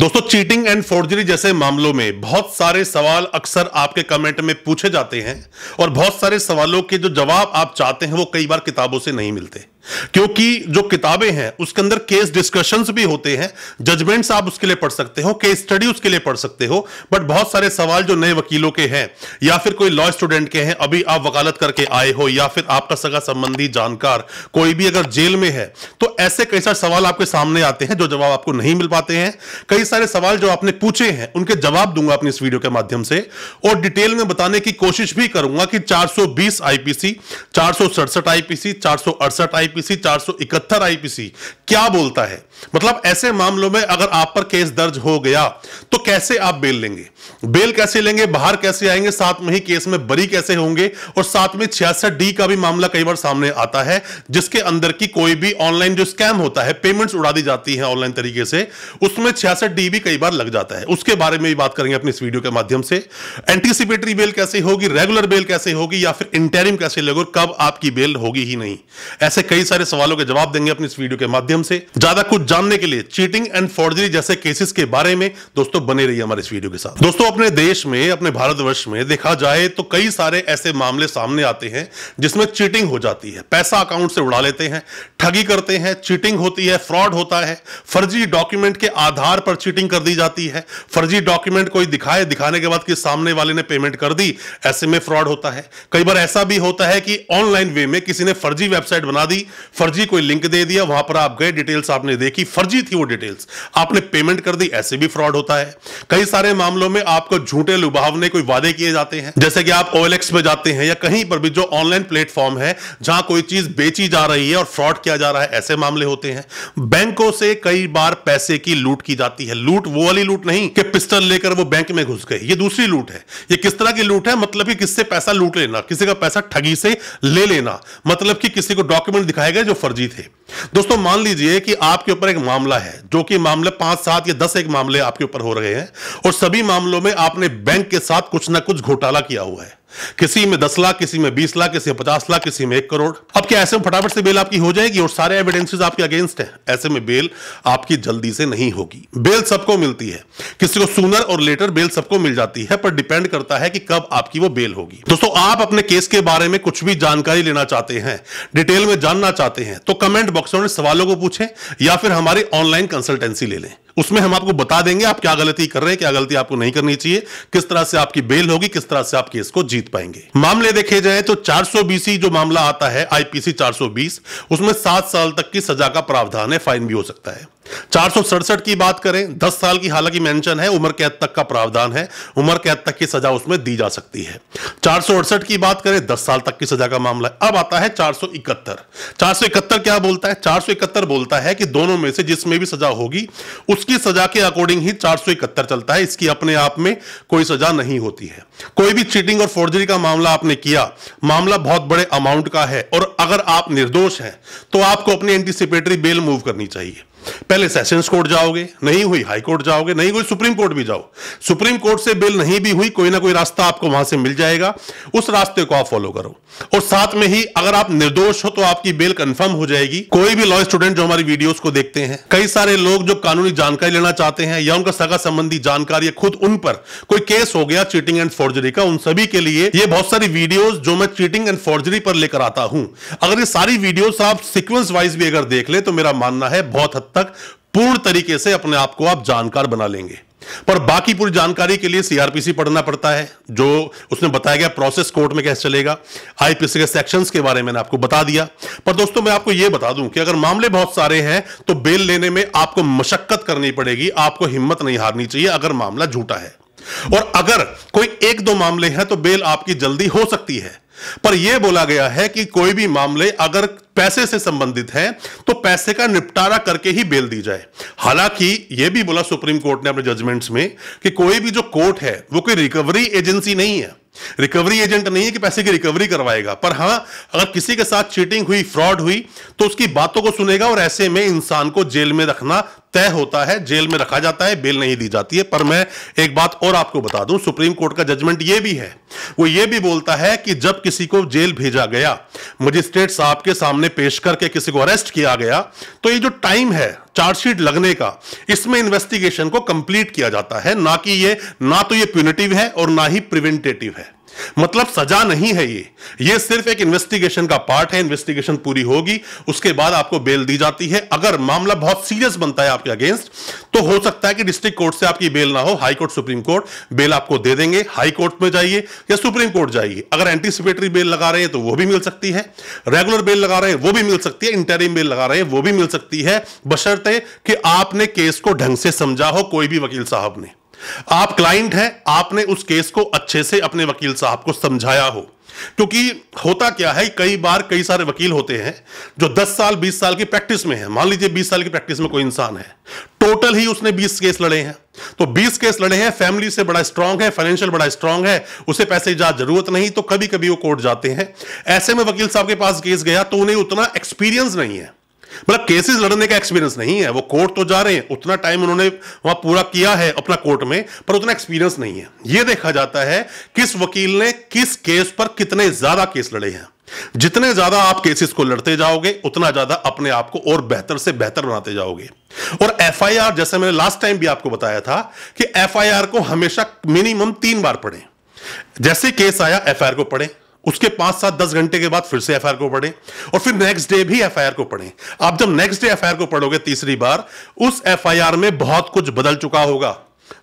दोस्तों cheating and forgery जैसे मामलों में बहुत सारे सवाल अक्सर आपके कमेंट में पूछे जाते हैं और बहुत सारे सवालों के जो जवाब आप चाहते हैं वो कई बार किताबों से नहीं मिलते क्योंकि जो किताबें हैं उसके अंदर केस डिस्कशंस भी होते हैं जजमेंट्स आप उसके लिए पढ़ सकते हो केस स्टडी उसके लिए पढ़ सकते हो बट बहुत सारे सवाल जो नए वकीलों के हैं या फिर कोई लॉ स्टूडेंट के हैं अभी आप वकालत करके आए हो या फिर आपका सगा संबंधी जानकार कोई भी अगर जेल में है तो ऐसे कई सारे सवाल आपके सामने आते हैं जो जवाब आपको नहीं मिल पाते हैं कई सारे सवाल जो आपने पूछे हैं उनके जवाब दूंगा अपनी इस वीडियो के माध्यम से और डिटेल में बताने की कोशिश भी करूंगा कि बीस आईपीसी चार आईपीसी चार आईपीसी आईपीसी 471 आईपीसी क्या बोलता है मतलब ऐसे मामलों में अगर आप पर केस दर्ज हो गया तो कैसे आप बेल लेंगे बेल कैसे लेंगे बाहर कैसे आएंगे साथ में ही केस में बरी कैसे होंगे और साथ में छियासठ डी का भी मामला कई बार सामने आता है जिसके अंदर की कोई भी ऑनलाइन जो स्कैम होता है पेमेंट्स उड़ा दी जाती है ऑनलाइन तरीके से उसमें छियासठ डी भी कई बार लग जाता है उसके बारे में भी बात करेंगे अपनी इस वीडियो के माध्यम से एंटीसिपेटरी बेल कैसे होगी रेगुलर बेल कैसे होगी या फिर इंटेरिम कैसे लगे और कब आपकी बेल होगी ही नहीं ऐसे कई कई सारे सवालों के जवाब देंगे अपनी इस वीडियो के माध्यम से ज्यादा कुछ जानने के लिए चीटिंग एंड फॉर्जरी जैसे केसेस के बारे में दोस्तों बने रहिए हमारे इस वीडियो के साथ दोस्तों अपने देश में अपने भारतवर्ष में देखा जाए तो कई सारे ऐसे मामले सामने आते हैं जिसमें चीटिंग हो जाती है पैसा अकाउंट से उड़ा लेते हैं ठगी करते हैं चीटिंग होती है फ्रॉड होता है फर्जी डॉक्यूमेंट के आधार पर चीटिंग कर दी जाती है फर्जी डॉक्यूमेंट कोई दिखाए दिखाने के बाद कि सामने वाले ने पेमेंट कर दी ऐसे में फ्रॉड होता है कई बार ऐसा भी होता है कि ऑनलाइन वे में किसी ने फर्जी वेबसाइट बना दी फर्जी कोई लिंक दे दिया वहां पर आप गए डिटेल्स आपने देखी फर्जी थी वो डिटेल्स आपने पेमेंट कर दी ऐसे भी फ्रॉड होता है कई सारे मामलों में आपको झूठे लुभावने कोई वादे किए जाते हैं जैसे कि आप ओएलएक्स में जाते हैं या कहीं पर भी जो ऑनलाइन प्लेटफॉर्म है जहां कोई चीज बेची जा रही है और फ्रॉड किया जा रहा है ऐसे मामले होते हैं बैंकों से कई बार पैसे की लूट की जाती है लूट वो वाली लूट नहीं कि पिस्टल लेकर वो बैंक में घुस गए ये दूसरी लूट है ये किस तरह की लूट है मतलब कि किससे पैसा लूट लेना किसी का पैसा ठगी से ले लेना मतलब कि किसी को डॉक्यूमेंट दिखा उठाए गए जो फर्जी थे दोस्तों मान लीजिए कि आपके ऊपर एक मामला है जो कि मामले पांच सात या दस एक मामले आपके ऊपर हो रहे हैं और सभी मामलों में आपने बैंक के साथ कुछ ना कुछ घोटाला किया हुआ है किसी में दस लाख किसी में बीस लाख किसी में पचास लाख किसी में एक करोड़ अब क्या ऐसे में फटाफट से बेल आपकी हो जाएगी और सारे एविडेंसेस आपके अगेंस्ट हैं ऐसे में बेल आपकी जल्दी से नहीं होगी बेल सबको मिलती है किसी को सूनर और लेटर बेल सबको मिल जाती है पर डिपेंड करता है कि कब आपकी वो बेल होगी दोस्तों आप अपने केस के बारे में कुछ भी जानकारी लेना चाहते हैं डिटेल में जानना चाहते हैं तो कमेंट बॉक्स में सवालों को पूछे या फिर हमारी ऑनलाइन कंसल्टेंसी ले लें उसमें हम आपको बता देंगे आप क्या गलती कर रहे हैं क्या गलती आपको नहीं करनी चाहिए किस तरह से आपकी बेल होगी किस तरह से आप केस को जीत जीत पाएंगे मामले देखे जाए तो 400 बीसी जो मामला आता है आईपीसी 420 उसमें सात साल तक की सजा का प्रावधान है फाइन भी हो सकता है चार की बात करें 10 साल की हालांकि मेंशन है उम्र कैद तक का प्रावधान है उम्र कैद तक की सजा उसमें दी जा सकती है चार की बात करें 10 साल तक की सजा का मामला अब आता है चार सौ क्या बोलता है चार बोलता है कि दोनों में से जिसमें भी सजा होगी उसकी सजा के अकॉर्डिंग ही चार चलता है इसकी अपने आप में कोई सजा नहीं होती है कोई भी चीटिंग और फोर्जरी का मामला आपने किया मामला बहुत बड़े अमाउंट का है और अगर आप निर्दोष हैं तो आपको अपनी एंटीसिपेटरी बेल मूव करनी चाहिए पहले सेशंस कोर्ट जाओगे नहीं हुई हाई कोर्ट जाओगे नहीं हुई सुप्रीम कोर्ट भी जाओ सुप्रीम कोर्ट से बिल नहीं भी हुई कोई ना कोई रास्ता आपको वहां से मिल जाएगा उस रास्ते को आप फॉलो करो और साथ में ही अगर आप निर्दोष हो तो आपकी बेल कंफर्म हो जाएगी कोई भी लॉ स्टूडेंट जो हमारी वीडियोस को देखते हैं कई सारे लोग जो कानूनी जानकारी लेना चाहते हैं या उनका सगा संबंधी जानकारी या खुद उन पर कोई केस हो गया चीटिंग एंड फोर्जरी का उन सभी के लिए ये बहुत सारी वीडियोस जो मैं चीटिंग एंड फोर्जरी पर लेकर आता हूं अगर ये सारी वीडियोस आप सिक्वेंस वाइज भी अगर देख ले तो मेरा मानना है बहुत हद तक पूर्ण तरीके से अपने आप को आप जानकार बना लेंगे पर बाकी पूरी जानकारी के लिए सीआरपीसी पढ़ना पड़ता है जो उसने बताया गया प्रोसेस कोर्ट में कैसे चलेगा आईपीसी के सेक्शंस के बारे में आपको बता दिया पर दोस्तों मैं आपको यह बता दूं कि अगर मामले बहुत सारे हैं तो बेल लेने में आपको मशक्कत करनी पड़ेगी आपको हिम्मत नहीं हारनी चाहिए अगर मामला झूठा है और अगर कोई एक दो मामले हैं तो बेल आपकी जल्दी हो सकती है पर यह बोला गया है कि कोई भी मामले अगर पैसे से संबंधित हैं तो पैसे का निपटारा करके ही बेल दी जाए हालांकि यह भी बोला सुप्रीम कोर्ट ने अपने जजमेंट्स में कि कोई भी जो कोर्ट है वो कोई रिकवरी एजेंसी नहीं है रिकवरी एजेंट नहीं है कि पैसे की रिकवरी करवाएगा पर हां अगर किसी के साथ चीटिंग हुई फ्रॉड हुई तो उसकी बातों को सुनेगा और ऐसे में इंसान को जेल में रखना तय होता है जेल में रखा जाता है बेल नहीं दी जाती है पर मैं एक बात और आपको बता दूं सुप्रीम कोर्ट का जजमेंट यह भी है वो ये भी बोलता है कि जब किसी को जेल भेजा गया मजिस्ट्रेट साहब के सामने पेश करके किसी को अरेस्ट किया गया तो ये जो टाइम है चार्जशीट लगने का इसमें इन्वेस्टिगेशन को कंप्लीट किया जाता है ना कि ये ना तो ये प्यूनिटिव है और ना ही प्रिवेंटेटिव है मतलब सजा नहीं है ये ये सिर्फ एक इन्वेस्टिगेशन का पार्ट है इन्वेस्टिगेशन पूरी होगी उसके बाद आपको बेल दी जाती है अगर मामला बहुत सीरियस बनता है आपके अगेंस्ट तो हो सकता है कि डिस्ट्रिक्ट कोर्ट से आपकी बेल ना हो high court supreme court bail आपको दे देंगे हाई कोर्ट में जाइए या सुप्रीम कोर्ट जाइए अगर एंटीसिपेटरी बेल लगा रहे हैं तो वो भी मिल सकती है रेगुलर बेल लगा रहे हैं वो भी मिल सकती है इंटरिम बेल लगा रहे हैं वो भी मिल सकती है बशर्ते कि आपने केस को ढंग से समझा हो कोई भी वकील साहब ने आप क्लाइंट हैं आपने उस केस को अच्छे से अपने वकील साहब को समझाया हो क्योंकि होता क्या है कई बार कई सारे वकील होते हैं जो 10 साल 20 साल की प्रैक्टिस में है मान लीजिए 20 साल की प्रैक्टिस में कोई इंसान है टोटल ही उसने 20 केस लड़े हैं तो 20 केस लड़े हैं फैमिली से बड़ा स्ट्रांग है फाइनेंशियल बड़ा स्ट्रांग है उसे पैसे की जरूरत नहीं तो कभी कभी वो कोर्ट जाते हैं ऐसे में वकील साहब के पास केस गया तो उन्हें उतना एक्सपीरियंस नहीं है मतलब केसेस लड़ने का एक्सपीरियंस नहीं है वो कोर्ट तो जा रहे हैं उतना टाइम उन्होंने वहां पूरा किया है अपना कोर्ट में पर उतना एक्सपीरियंस नहीं है ये देखा जाता है किस वकील ने किस केस पर कितने ज्यादा केस लड़े हैं जितने ज्यादा आप केसेस को लड़ते जाओगे उतना ज्यादा अपने आप को और बेहतर से बेहतर बनाते जाओगे और एफआईआर जैसे मैंने लास्ट टाइम भी आपको बताया था कि एफआईआर को हमेशा मिनिमम तीन बार पढ़ें जैसे केस आया एफआईआर को पढ़ें उसके पांच सात दस घंटे के बाद फिर से एफ को पढ़ें और फिर नेक्स्ट डे भी एफ को पढ़ें आप जब नेक्स्ट डे एफ को पढ़ोगे तीसरी बार उस एफ में बहुत कुछ बदल चुका होगा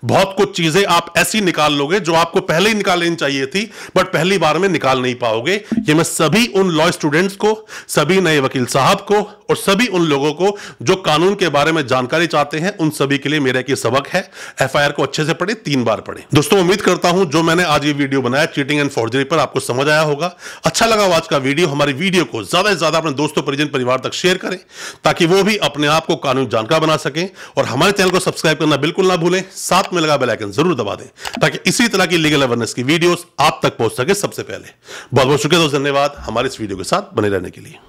बहुत कुछ चीजें आप ऐसी निकाल लोगे जो आपको पहले ही निकाल लेनी चाहिए थी बट पहली बार में निकाल नहीं पाओगे ये मैं सभी उन लॉ स्टूडेंट्स को सभी नए वकील साहब को और सभी उन लोगों को जो कानून के बारे में जानकारी चाहते हैं उन सभी के लिए मेरा एक सबक है एफ को अच्छे से पढ़े तीन बार पढ़े दोस्तों उम्मीद करता हूं जो मैंने आज ये वीडियो बनाया चीटिंग एंड फॉर्जरी पर आपको समझ आया होगा अच्छा लगा आज का वीडियो हमारी वीडियो को ज्यादा से ज्यादा अपने दोस्तों परिजन परिवार तक शेयर करें ताकि वो भी अपने आप को कानून जानकार बना सकें और हमारे चैनल को सब्सक्राइब करना बिल्कुल ना भूलें साथ साथ में लगा बेलाइकन जरूर दबा दें ताकि इसी तरह की लीगल अवेयरनेस की वीडियोस आप तक पहुंच सके सबसे पहले बहुत बहुत शुक्रिया दोस्तों धन्यवाद हमारे इस वीडियो के साथ बने रहने के लिए